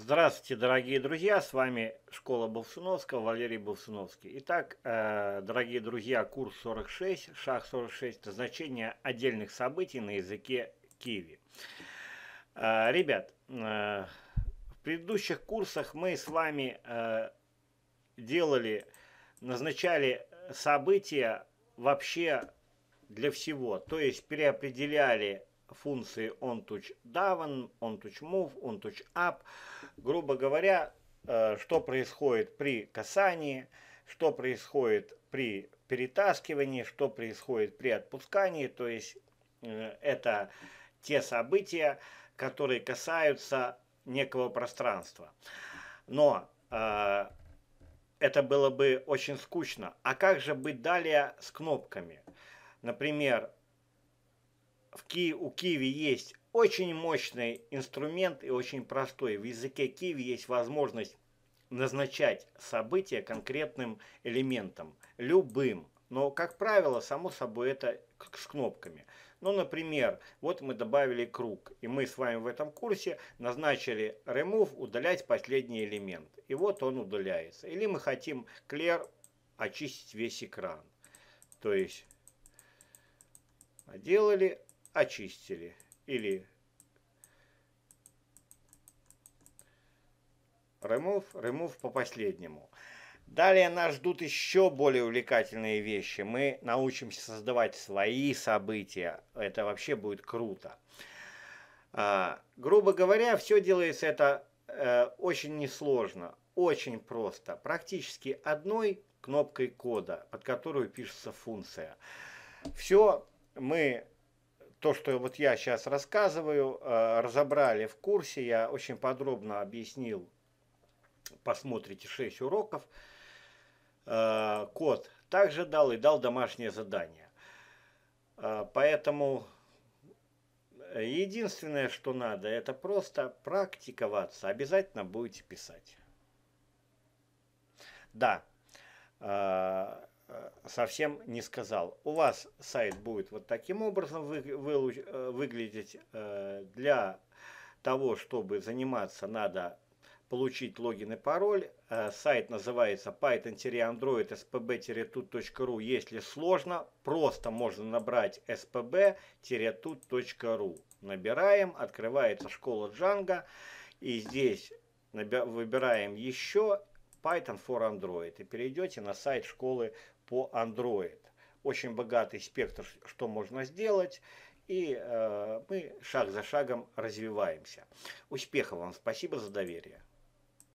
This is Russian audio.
Здравствуйте, дорогие друзья, с вами Школа Бовшиновского, Валерий Бовшиновский. Итак, э, дорогие друзья, курс 46, шаг 46, это значение отдельных событий на языке Киви. Э, ребят, э, в предыдущих курсах мы с вами делали, назначали события вообще для всего, то есть переопределяли функции onTouchDaven, onTouchMove, onTouchUp. Грубо говоря, э, что происходит при касании, что происходит при перетаскивании, что происходит при отпускании. То есть э, это те события, которые касаются некого пространства. Но э, это было бы очень скучно. А как же быть далее с кнопками? Например, в Ки у Киви есть очень мощный инструмент и очень простой. В языке Киви есть возможность назначать события конкретным элементом, любым. Но, как правило, само собой это с кнопками. Ну, например, вот мы добавили круг, и мы с вами в этом курсе назначили remove удалять последний элемент. И вот он удаляется. Или мы хотим clear очистить весь экран. То есть а делали очистили или remove, remove по последнему. Далее нас ждут еще более увлекательные вещи. Мы научимся создавать свои события. Это вообще будет круто. А, грубо говоря, все делается это э, очень несложно, очень просто. Практически одной кнопкой кода, под которую пишется функция. Все мы то, что вот я сейчас рассказываю, э, разобрали в курсе, я очень подробно объяснил, посмотрите 6 уроков, э, код также дал и дал домашнее задание. Э, поэтому единственное, что надо, это просто практиковаться, обязательно будете писать. Да, Э, совсем не сказал. У вас сайт будет вот таким образом вы, вы, э, выглядеть. Э, для того, чтобы заниматься, надо получить логин и пароль. Сайт называется python-android spb-tut.ru. Если сложно, просто можно набрать spb-tut.ru. Набираем, открывается школа Django. И здесь выбираем еще Python for Android и перейдете на сайт школы по Android. Очень богатый спектр, что можно сделать. И э, мы шаг за шагом развиваемся. Успехов вам, спасибо за доверие.